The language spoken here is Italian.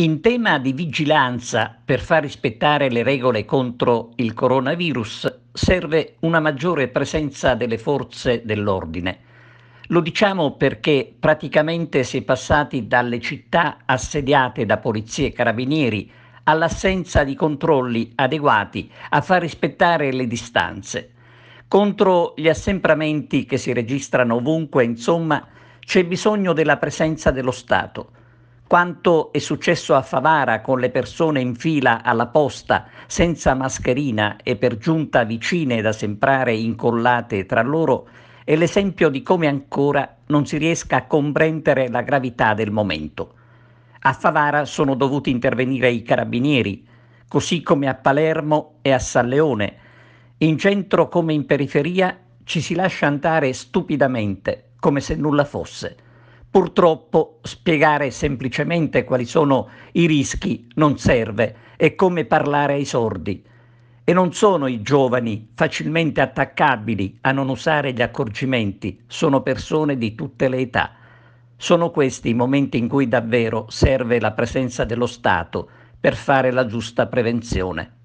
In tema di vigilanza per far rispettare le regole contro il coronavirus serve una maggiore presenza delle forze dell'ordine. Lo diciamo perché praticamente si è passati dalle città assediate da polizie e carabinieri all'assenza di controlli adeguati a far rispettare le distanze. Contro gli assembramenti che si registrano ovunque, insomma, c'è bisogno della presenza dello Stato quanto è successo a Favara con le persone in fila alla posta, senza mascherina e per giunta vicine da sembrare incollate tra loro, è l'esempio di come ancora non si riesca a comprendere la gravità del momento. A Favara sono dovuti intervenire i carabinieri, così come a Palermo e a San Leone. In centro come in periferia ci si lascia andare stupidamente, come se nulla fosse. Purtroppo spiegare semplicemente quali sono i rischi non serve, è come parlare ai sordi. E non sono i giovani facilmente attaccabili a non usare gli accorgimenti, sono persone di tutte le età. Sono questi i momenti in cui davvero serve la presenza dello Stato per fare la giusta prevenzione.